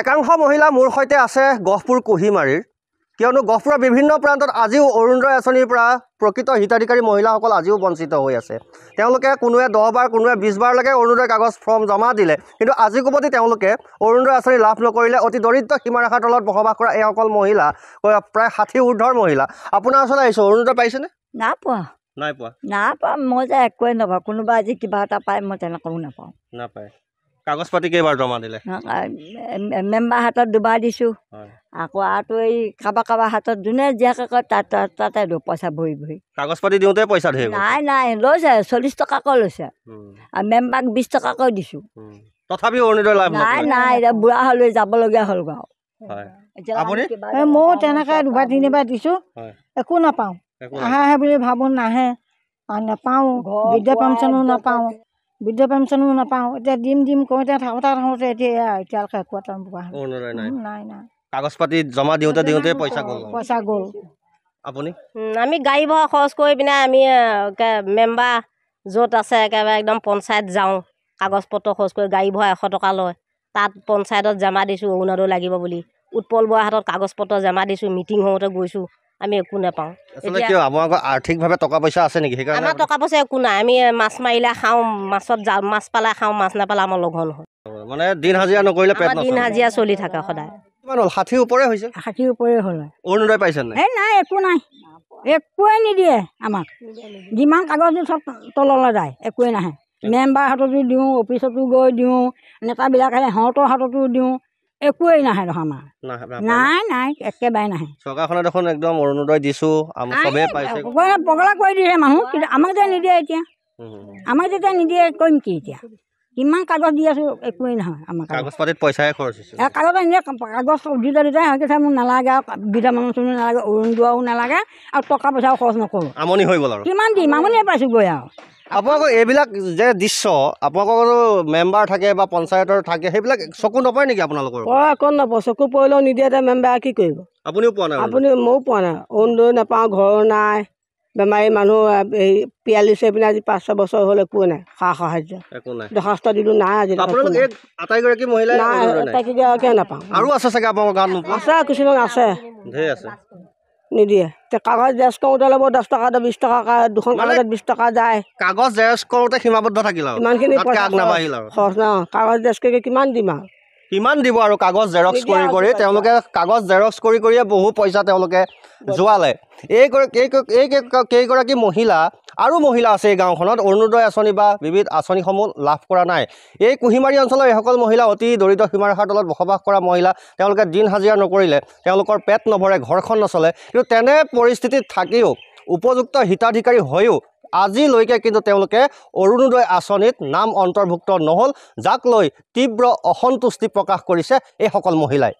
একাংশ মহিলা মোৰ সৈতে আছে গহপুৰ কুহিমাৰীৰ কিয়নো গহপুৰৰ বিভিন্ন প্ৰান্তত আজিও অৰুণোদয় আঁচনিৰ পৰা প্ৰকৃত হিতাধিকাৰী মহিলাসকল আজিও বঞ্চিত হৈ আছে তেওঁলোকে কোনোৱে দহবাৰ কোনোৱে বিছবাৰলৈকে অৰুণোদয় কাগজ ফৰ্ম জমা দিলে কিন্তু আজি কোবতি তেওঁলোকে অৰুণোদয় আঁচনি লাভ নকৰিলে অতি দৰিদ্ৰ সীমাৰেখাৰ তলত বসবাস কৰা এইসকল মহিলা প্ৰায় ষাঠি ঊৰ্ধৰ মহিলা আপোনাৰ ওচৰলৈ আহিছোঁ অৰুণোদয় পাইছেনে নাপোৱা নাই পোৱা নাপাওঁ মই যে একোৱে নাপাওঁ কোনোবা আজি কিবা এটা পায় মই তেনেকৈও নাপাওঁ নাপায় কাগজ পাতি কেইবাৰ জমা দিলে মেম্বাৰ হাতত দুবাৰ দিছোঁ আকৌ আৰু এই কাৰোবাৰ কাবা হাতত যোনে যিয়াকে কয় তাত তাতে পইচা ভৰি ভৰি কাগজ পাতি দিওঁতে পইচা ধৰিব নাই নাই লৈছে চল্লিছ টকাকৈ লৈছে আৰু মেম্বাৰক বিছ টকাকৈ দিছোঁ তথাপিও অৰুণোদয় লাভ নাই নাই এতিয়া বুঢ়া হ'লৈ যাবলগীয়া হ'ল গাঁও ময়ো তেনেকৈ দুবাৰ তিনিবাৰ দিছোঁ একো নাপাওঁ আহে বুলি ভাবোঁ নাহে নাপাওঁ বৃদ্ধ পেঞ্চনো নাপাওঁ বৃদ্ধ পেঞ্চনো নাপাওঁ এতিয়া দিম দিম কওঁতে থাকোঁতে থাকোঁতে এতিয়া এয়া এতিয়ালৈকে একোৱা টাইম পোৱা নাই নাই কাগজ পাতি জমা দিওঁতে দিওঁতে পইচা গ'ল পইচা গ'ল আপুনি আমি গাড়ী ভাড়া খৰচ কৰি পিনে আমি মেম্বাৰ য'ত আছে একেবাৰে একদম পঞ্চায়ত যাওঁ কাগজ পত্ৰ খৰচ কৰি গাড়ী ভৰা এশ টকা লয় তাত পঞ্চায়তত জমা দিছোঁ অৰুণোদয় লাগিব বুলি উৎপল বৰাহঁতত কাগজ পত্ৰ জমা দিছোঁ মিটিং হওঁতে গৈছোঁ আমি একো নাপাওঁ আৰ্থিকভাৱে টকা পইচা আছে নেকি আমাৰ টকা পইচা একো নাই আমি মাছ মাৰিলে খাওঁ মাছত মাছ পালে খাওঁ মাছ নাপালে আমাৰ লঘন হয় মানে দিন হাজিৰা নকৰিলে দিন হাজিৰা চলি থাকে সদায় ওপৰে একো নাই একোৱে নিদিয়ে আমাক যিমান কাগজো চব তললৈ যায় একোৱে নাহে মেম্বাৰ হাততো দিওঁ অফিচতো গৈ দিওঁ নেতাবিলাকে সিহঁতৰ হাততো দিওঁ একোৱেই নাহে দেখোন আমাৰ নাই নাই একেবাৰে নাহে চৰকাৰখনে দেখোন একদম অৰুণোদয় দিছো পগলা কৰি দিছে মানুহ কিন্তু আমাক যে নিদিয়ে এতিয়া আমাক যেতিয়া নিদিয়ে কৰিম কি এতিয়া কিমান কাগজ দি আছো একোৱেই নহয় আমাক কাগজ পাতিত পইচাই খৰচ হৈছে কাগজ এনেই কাগজ দুটা দুটাই হৈ গৈছে মোৰ নালাগে আৰু বিধা মানুহ চানুহ নালাগে অৰুণ দুৱাও নালাগে আৰু টকা পইচাও খৰচ নকৰোঁ আমনি হৈ গ'ল আৰু কিমান দিম আমনিয়ে গৈ আৰু আপোনালোকৰ এইবিলাক যে দৃশ্য আপোনালোকৰ মেম্বাৰ থাকে বা পঞ্চায়তৰ থাকে সেইবিলাক চকু নপৰে নেকি আপোনালোকৰ অঁ একো নপৰে চকু পৰিলেও নিদিয়ে মেম্বাৰে কি কৰিব আপুনিও পোৱা নাই আপুনি ময়ো পোৱা নাই অৰুণোদয় নাপাওঁ ঘৰো নাই বেমাৰী মানুহ এই পিয়ালিচ হৈ পিনে আজি পাঁচ ছয় বছৰ হ'ল একোৱে নাই সা সাহায্য একো নাই দৰ্খাস্ত দিলোঁ নাই আজি আটাইগৰাকী মহিলা নাই আটাইকেইগৰাকীয়ে নাপাওঁ আৰু আছে চাগে আপোনালোকৰ গাঁৱত আছে কিছুমান আছে ঢেৰ আছে নিদিয়ে কাগজ জেৰ কৰোঁতে ল'ব দহ টকা বিশ টকা দুখন কাগজত বিশ টকা যায় কাগজ জেৰ কৰোঁতে সীমাবদ্ধ থাকিল ইমানখিনি কাগজ জেৰ কৰি কিমান দিম আৰু ইমান দিব আৰু কাগজ জেৰক্স কৰি কৰি তেওঁলোকে কাগজ জেৰক্স কৰি কৰিয়ে বহু পইচা তেওঁলোকে যোৱালে এই কেইগৰাকী মহিলা আৰু মহিলা আছে এই গাঁওখনত অৰুণোদয় আঁচনি বা বিবিধ আঁচনিসমূহ লাভ কৰা নাই এই কুঁহিমাৰী অঞ্চলৰ এইসকল মহিলা অতি দৰিদ্ৰ সীমাৰেখাৰ তলত বসবাস কৰা মহিলা তেওঁলোকে দিন হাজিৰা নকৰিলে তেওঁলোকৰ পেট নভৰে ঘৰখন নচলে কিন্তু তেনে পৰিস্থিতিত থাকিও উপযুক্ত হিতাধিকাৰী হৈও আজিলৈকে কিন্তু তেওঁলোকে অৰুণোদয় আঁচনিত নাম অন্তৰ্ভুক্ত নহ'ল যাক লৈ তীব্ৰ অসন্তুষ্টি প্ৰকাশ কৰিছে এইসকল মহিলাই